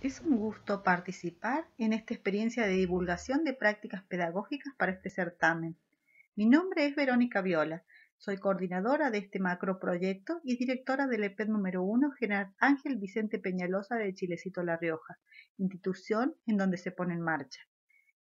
Es un gusto participar en esta experiencia de divulgación de prácticas pedagógicas para este certamen. Mi nombre es Verónica Viola, soy coordinadora de este macroproyecto y directora del EPED número 1 General Ángel Vicente Peñalosa de Chilecito La Rioja, institución en donde se pone en marcha.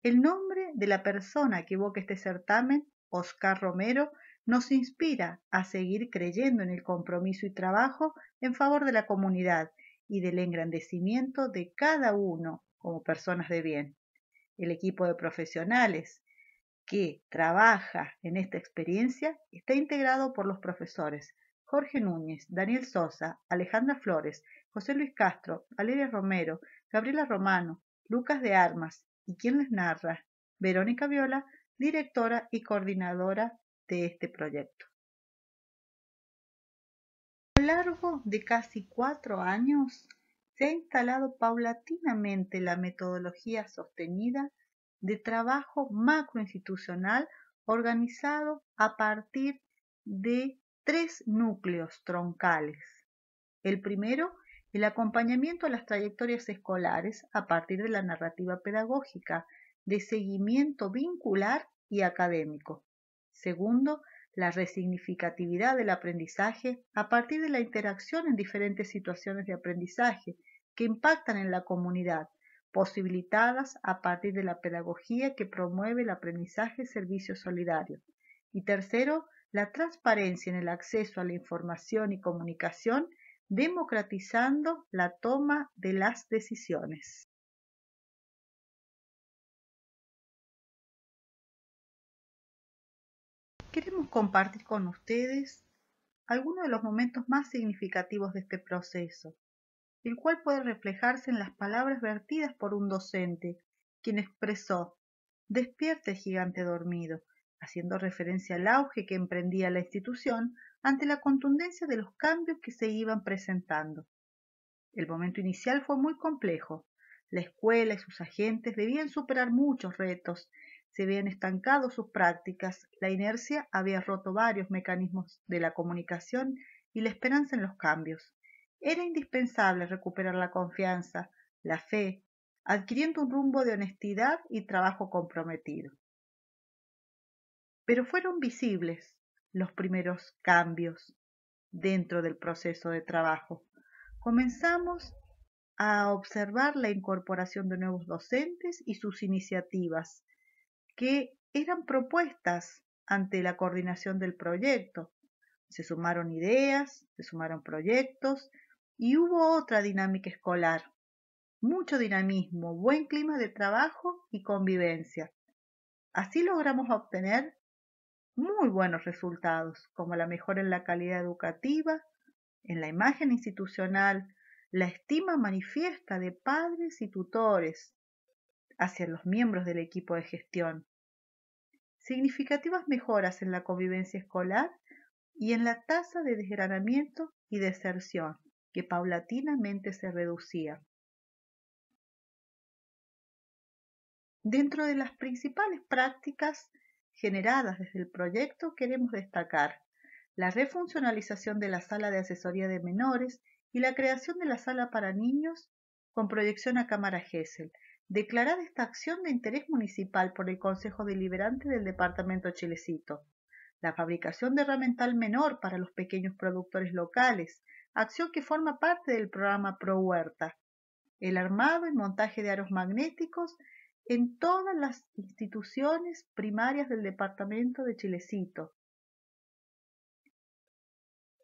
El nombre de la persona que evoca este certamen, Oscar Romero, nos inspira a seguir creyendo en el compromiso y trabajo en favor de la comunidad y del engrandecimiento de cada uno como personas de bien. El equipo de profesionales que trabaja en esta experiencia está integrado por los profesores Jorge Núñez, Daniel Sosa, Alejandra Flores, José Luis Castro, Valeria Romero, Gabriela Romano, Lucas de Armas y quien les narra, Verónica Viola, directora y coordinadora de este proyecto lo largo de casi cuatro años, se ha instalado paulatinamente la metodología sostenida de trabajo macroinstitucional organizado a partir de tres núcleos troncales. El primero, el acompañamiento a las trayectorias escolares a partir de la narrativa pedagógica de seguimiento vincular y académico. Segundo, la resignificatividad del aprendizaje a partir de la interacción en diferentes situaciones de aprendizaje que impactan en la comunidad, posibilitadas a partir de la pedagogía que promueve el aprendizaje servicio solidario. Y tercero, la transparencia en el acceso a la información y comunicación, democratizando la toma de las decisiones. queremos compartir con ustedes algunos de los momentos más significativos de este proceso, el cual puede reflejarse en las palabras vertidas por un docente, quien expresó Despierte gigante dormido, haciendo referencia al auge que emprendía la institución ante la contundencia de los cambios que se iban presentando. El momento inicial fue muy complejo. La escuela y sus agentes debían superar muchos retos se habían estancado sus prácticas, la inercia había roto varios mecanismos de la comunicación y la esperanza en los cambios. Era indispensable recuperar la confianza, la fe, adquiriendo un rumbo de honestidad y trabajo comprometido. Pero fueron visibles los primeros cambios dentro del proceso de trabajo. Comenzamos a observar la incorporación de nuevos docentes y sus iniciativas, que eran propuestas ante la coordinación del proyecto. Se sumaron ideas, se sumaron proyectos y hubo otra dinámica escolar. Mucho dinamismo, buen clima de trabajo y convivencia. Así logramos obtener muy buenos resultados, como la mejora en la calidad educativa, en la imagen institucional, la estima manifiesta de padres y tutores, hacia los miembros del equipo de gestión. Significativas mejoras en la convivencia escolar y en la tasa de desgranamiento y deserción, que paulatinamente se reducía. Dentro de las principales prácticas generadas desde el proyecto queremos destacar la refuncionalización de la sala de asesoría de menores y la creación de la sala para niños con proyección a cámara declarada esta acción de interés municipal por el Consejo Deliberante del Departamento Chilecito. La fabricación de herramental menor para los pequeños productores locales, acción que forma parte del programa Pro Huerta. El armado y montaje de aros magnéticos en todas las instituciones primarias del departamento de Chilecito.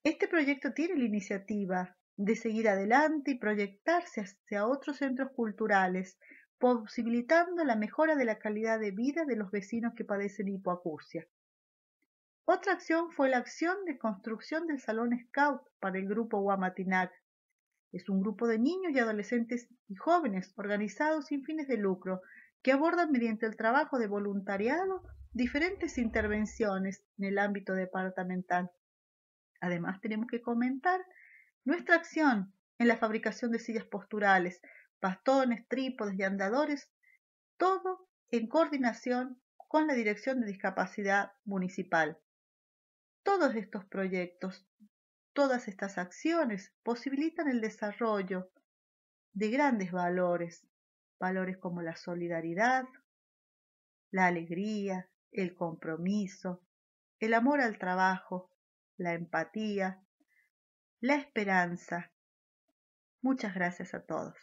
Este proyecto tiene la iniciativa de seguir adelante y proyectarse hacia otros centros culturales posibilitando la mejora de la calidad de vida de los vecinos que padecen hipoacusia. Otra acción fue la acción de construcción del Salón Scout para el grupo Guamatinac. Es un grupo de niños y adolescentes y jóvenes organizados sin fines de lucro que abordan mediante el trabajo de voluntariado diferentes intervenciones en el ámbito departamental. Además, tenemos que comentar nuestra acción en la fabricación de sillas posturales, bastones, trípodes y andadores, todo en coordinación con la Dirección de Discapacidad Municipal. Todos estos proyectos, todas estas acciones posibilitan el desarrollo de grandes valores, valores como la solidaridad, la alegría, el compromiso, el amor al trabajo, la empatía, la esperanza. Muchas gracias a todos.